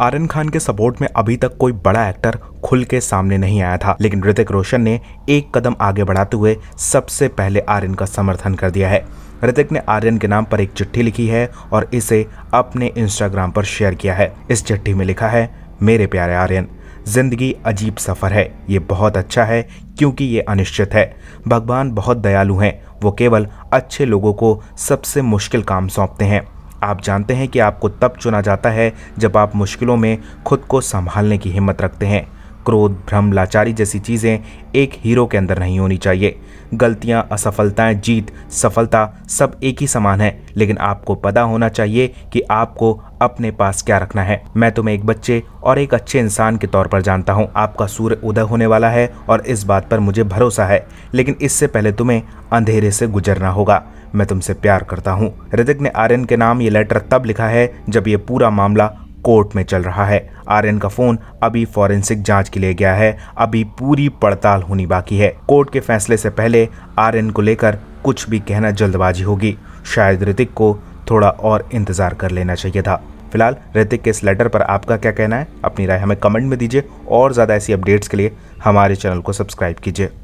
आर्यन खान के सपोर्ट में अभी तक कोई बड़ा एक्टर खुल के सामने नहीं आया था लेकिन ऋतिक रोशन ने एक कदम आगे बढ़ाते हुए सबसे पहले आर्यन का समर्थन कर दिया है ऋतिक ने आर्यन के नाम पर एक चिट्ठी लिखी है और इसे अपने इंस्टाग्राम पर शेयर किया है इस चिट्ठी में लिखा है मेरे प्यारे आर्यन जिंदगी अजीब सफ़र है ये बहुत अच्छा है क्योंकि ये अनिश्चित है भगवान बहुत दयालु हैं वो केवल अच्छे लोगों को सबसे मुश्किल काम सौंपते हैं आप जानते हैं कि आपको तब चुना जाता है जब आप मुश्किलों में खुद को संभालने की हिम्मत रखते हैं क्रोध भ्रम लाचारी जैसी चीज़ें एक हीरो के अंदर नहीं होनी चाहिए गलतियां, असफलताएं जीत सफलता सब एक ही समान है लेकिन आपको पता होना चाहिए कि आपको अपने पास क्या रखना है मैं तुम्हें एक बच्चे और एक अच्छे इंसान के तौर पर जानता हूँ आपका सूर्य उदय होने वाला है और इस बात पर मुझे भरोसा है लेकिन इससे पहले तुम्हें अंधेरे से गुजरना होगा मैं तुमसे प्यार करता हूँ ऋतिक ने आर्यन के नाम ये लेटर तब लिखा है जब ये पूरा मामला कोर्ट में चल रहा है आर्यन का फोन अभी फॉरेंसिक जांच के लिए गया है अभी पूरी पड़ताल होनी बाकी है कोर्ट के फैसले से पहले आर्यन को लेकर कुछ भी कहना जल्दबाजी होगी शायद ऋतिक को थोड़ा और इंतजार कर लेना चाहिए था फिलहाल ऋतिक के इस लेटर पर आपका क्या कहना है अपनी राय हमें कमेंट में दीजिए और ज़्यादा ऐसी अपडेट्स के लिए हमारे चैनल को सब्सक्राइब कीजिए